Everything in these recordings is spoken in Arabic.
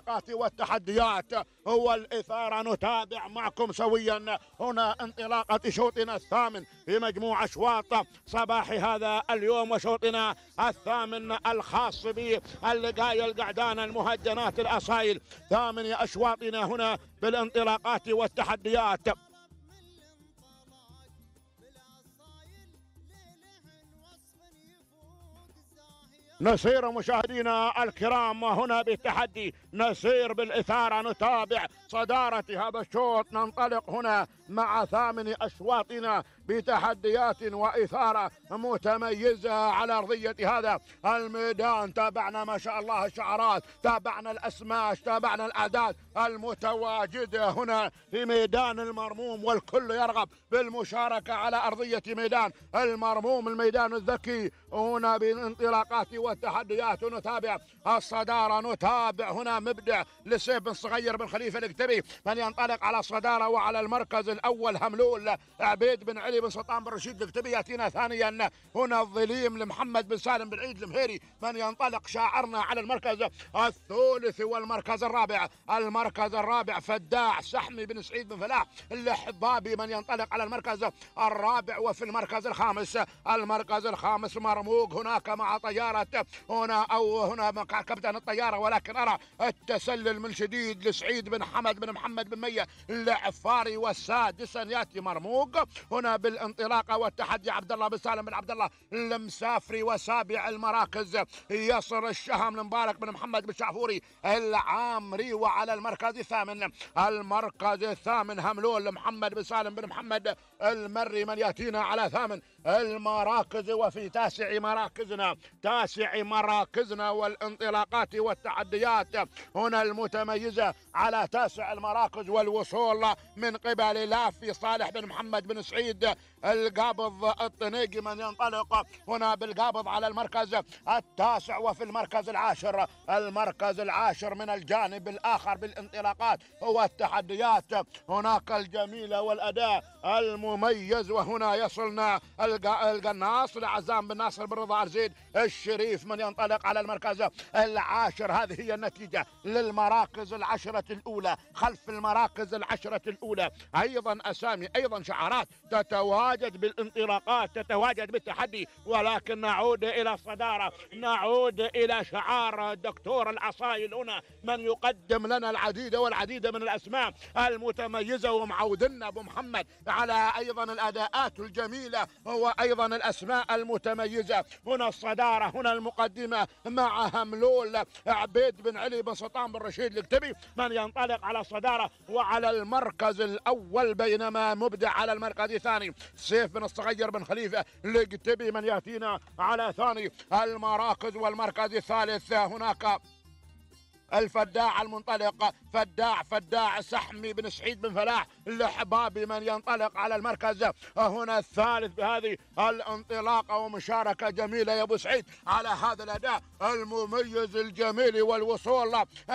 المسابقات والتحديات هو الإثارة نتابع معكم سويا هنا انطلاقة شوطنا الثامن في مجموع أشواط صباح هذا اليوم وشوطنا الثامن الخاص باللقاية القعدان المهجنات الأصايل ثامن أشواطنا هنا بالانطلاقات والتحديات نسير مشاهدينا الكرام هنا بالتحدي نسير بالإثارة نتابع صدارة هذا الشوط ننطلق هنا مع ثامن أشواطنا بتحديات وإثارة متميزة على أرضية هذا الميدان تابعنا ما شاء الله الشعارات تابعنا الأسماش تابعنا الأعداد المتواجدة هنا في ميدان المرموم والكل يرغب بالمشاركة على أرضية ميدان المرموم الميدان الذكي هنا بالانطلاقات والتحديات نتابع الصدارة نتابع هنا مبدع لسيف بن صغير بن خليفة الاكتبي من ينطلق على الصدارة وعلى المركز الأول هملول عبيد بن علي بن سلطان بن رشيد الكتبي ياتينا ثانيا هنا الظليم لمحمد بن سالم بن عيد المهيري من ينطلق شاعرنا على المركز الثالث والمركز الرابع المركز الرابع فداع سحمي بن سعيد بن فلاح الحبابي من ينطلق على المركز الرابع وفي المركز الخامس المركز الخامس مرموق هناك مع طيارة هنا أو هنا مع كابتن الطيارة ولكن أرى التسلل من شديد لسعيد بن حمد بن محمد بن مية العفاري والسادسا يأتي مرموق هنا بالانطلاقه والتحدي عبد الله بن سالم بن عبد الله المسافري وسابع المراكز يصل الشهم المبارك بن محمد بن شعفوري العامري وعلى المركز الثامن المركز الثامن هملول محمد بن سالم بن محمد المري من ياتينا على ثامن المراكز وفي تاسع مراكزنا تاسع مراكزنا والانطلاقات والتحديات هنا المتميزه على تاسع المراكز والوصول من قبل لافي صالح بن محمد بن سعيد القابض الطنيقي من ينطلق هنا بالقابض على المركز التاسع وفي المركز العاشر المركز العاشر من الجانب الآخر بالانطلاقات والتحديات هناك الجميلة والأداء المميز وهنا يصلنا القناص لعزام بن ناصر بن رضا زيد الشريف من ينطلق على المركز العاشر هذه هي النتيجة للمراكز العشرة العشرة الأولى خلف المراكز العشرة الأولى أيضا أسامي أيضا شعارات تتواجد بالانطلاقات تتواجد بالتحدي ولكن نعود إلى الصدارة نعود إلى شعار دكتور العصايل هنا من يقدم لنا العديد والعديد من الأسماء المتميزة ومعودنا أبو محمد على أيضا الأداءات الجميلة وأيضا الأسماء المتميزة هنا الصدارة هنا المقدمة مع هملول عبيد بن علي بن سلطان بن رشيد الكتبي من الآن ينطلق على الصدارة وعلى المركز الأول بينما مبدع على المركز الثاني سيف بن الصغير بن خليفة لقتبي من يأتينا على ثاني المراكز والمركز الثالث هناك الفداع المنطلق فداع فداع سحمي بن سعيد بن فلاح الاحبابي من ينطلق على المركز هنا الثالث بهذه الانطلاقة ومشاركة جميلة يا أبو سعيد على هذا الأداء المميز الجميل والوصول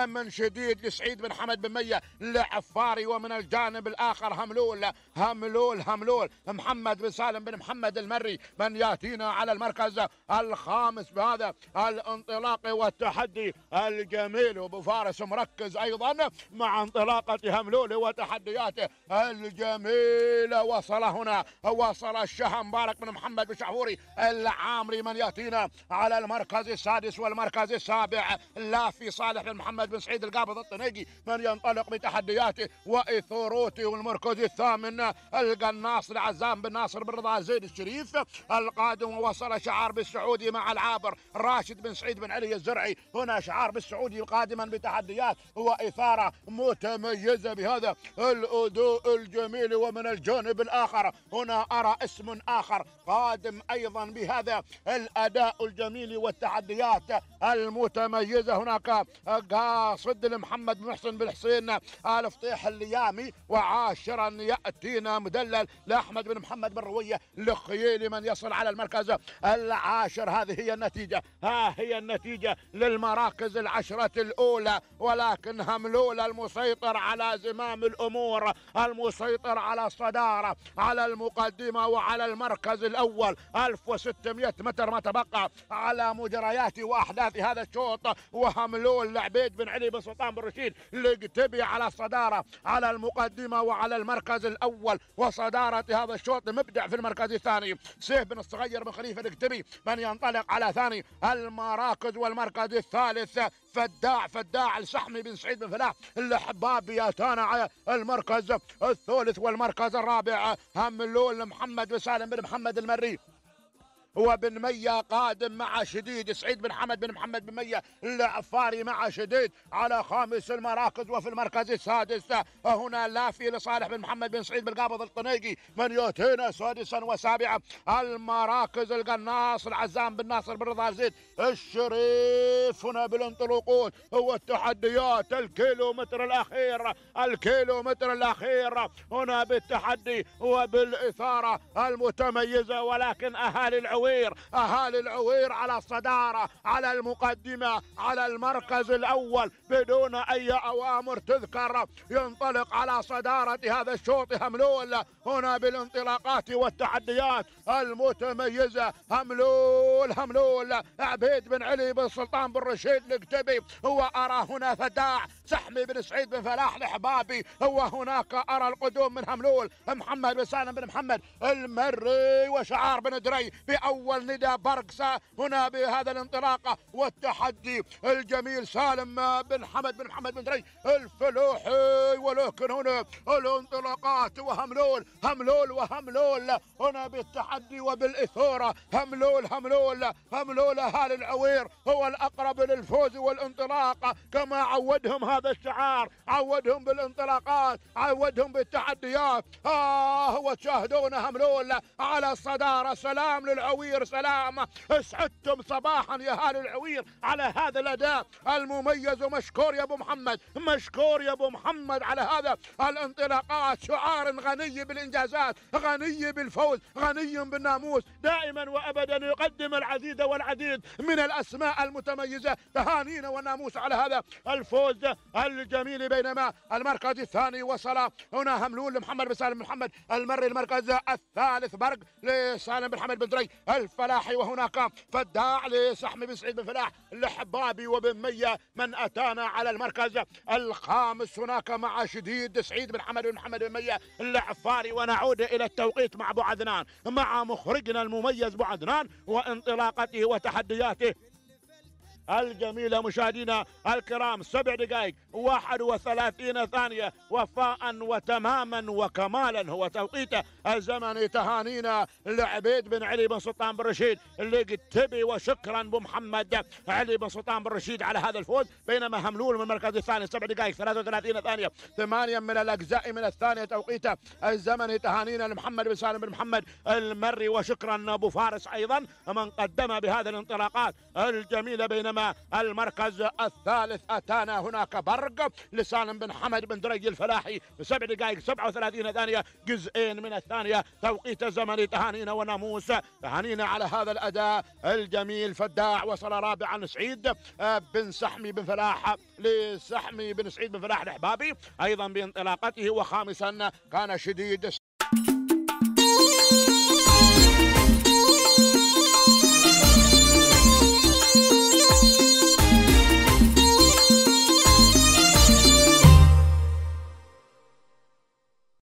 من شديد لسعيد بن حمد بن مية لعفاري ومن الجانب الآخر هملول هملول هملول محمد بن سالم بن محمد المري من يأتينا على المركز الخامس بهذا الانطلاق والتحدي الجميل ابو فارس مركز ايضا مع انطلاقه هملولي وتحدياته الجميله وصل هنا وصل الشهم مبارك بن محمد الشعوري العامري من ياتينا على المركز السادس والمركز السابع لا في صالح بن محمد بن سعيد القابض الطنيقي من ينطلق بتحدياته واثوروته والمركز الثامن القناص العزام بن ناصر بن رضا زيد الشريف القادم ووصل شعار بالسعودي مع العابر راشد بن سعيد بن علي الزرعي هنا شعار بالسعودي القادم قادما بتحديات وإثارة متميزة بهذا الأدوء الجميل ومن الجانب الآخر هنا أرى اسم آخر قادم أيضا بهذا الأداء الجميل والتحديات المتميزة هناك قاصد محمد محسن بن حسين الفطيح الليامي وعاشرا يأتينا مدلل لأحمد بن محمد بن روية لخيل من يصل على المركز العاشر هذه هي النتيجة ها هي النتيجة للمراكز العشرة الأولى الأولى ولكن هملول المسيطر على زمام الأمور المسيطر على الصدارة على المقدمة وعلى المركز الأول 1600 متر ما تبقى على مجريات وأحداث هذا الشوط وهملول لعبيد بن علي بن سلطان بن رشيد لقتبي على الصدارة على المقدمة وعلى المركز الأول وصدارة هذا الشوط مبدع في المركز الثاني سيف بن الصغير بن خليفة لقتبي من ينطلق على ثاني المراكز والمركز الثالث فداع فداع الشحمي بن سعيد بن فلاح الحبابي على المركز الثالث والمركز الرابع هم اللول محمد وسالم بن محمد المري وبن مية قادم مع شديد سعيد بن حمد بن محمد بن مية العفاري مع شديد على خامس المراكز وفي المركز السادس هنا لافي لصالح بن محمد بن سعيد بن قابض الطنيقي من يوتينا سادسا وسابعا المراكز القناص العزام بن ناصر بن رضا زيد الشريف هنا بالانطلاقون هو التحديات الكيلومتر الاخير الكيلومتر الاخير هنا بالتحدي وبالاثاره المتميزه ولكن اهالي العويل العوير أهالي العوير على الصدارة على المقدمة على المركز الأول بدون أي أوامر تذكر ينطلق على صدارة هذا الشوط هملول هنا بالانطلاقات والتحديات المتميزة هملول هملول عبيد بن علي بن سلطان بن رشيد نكتبي هو أرى هنا فداع سحمي بن سعيد بن فلاح لحبابي هو هناك أرى القدوم من هملول محمد بن سالم بن محمد المري وشعار بن دري بأول أول نداء برقصة هنا بهذا الانطلاقة والتحدي الجميل سالم بن حمد بن محمد بن دري الفلوحي ولكن هنا الانطلاقات وهملول هملول وهملول هنا بالتحدي وبالإثورة هملول هملول هملول أهالي العوير هو الأقرب للفوز والانطلاق كما عودهم هذا الشعار عودهم بالانطلاقات عودهم بالتحديات آه وتشاهدون هملول على الصدارة سلام للعوير العوير سلامة سعدتم صباحا يا هالي العوير على هذا الأداء المميز ومشكور يا أبو محمد مشكور يا أبو محمد على هذا الانطلاقات شعار غني بالإنجازات غني بالفوز غني بالناموس دائما وأبدا يقدم العديد والعديد من الأسماء المتميزة تهانينا والناموس على هذا الفوز الجميل بينما المركز الثاني وصل هنا هملول لمحمد بن سالم محمد المري المركز الثالث برق لسالم بن حمد بن دري الفلاحي وهناك فداع لسحم بن سعيد بن فلاح الحبابي وبن مية من أتانا على المركز الخامس هناك مع شديد سعيد بن حمد بن محمد بن مية العفاري ونعود إلى التوقيت مع أبو عدنان مع مخرجنا المميز أبو عدنان وانطلاق طاقته وتحدياته الجميلة مشاهدينا الكرام سبع دقائق واحد وثلاثين ثانية وفاء وتماما وكمالا هو توقيت الزمن تهانينا لعبيد بن علي بن سلطان بن رشيد اللي تبي وشكرا بمحمد علي بن سلطان بن رشيد على هذا الفوز بينما هملول من المركز الثاني سبع دقائق 33 ثانية ثمانية من الأجزاء من الثانية توقيت الزمن تهانينا لمحمد بن سالم بن محمد المري وشكرا أبو فارس أيضا من قدم بهذه الانطلاقات الجميلة بينما بينما المركز الثالث أتانا هناك برق لسالم بن حمد بن دري الفلاحي بسبع دقائق 37 ثانية جزئين من الثانية توقيت الزمني تهانينا وناموس تهانينا على هذا الأداء الجميل فداع وصل رابعا سعيد آه، بن سحمي بن فلاح لسحمي بن سعيد بن فلاح الاحبابي أيضا بانطلاقته وخامسا كان شديد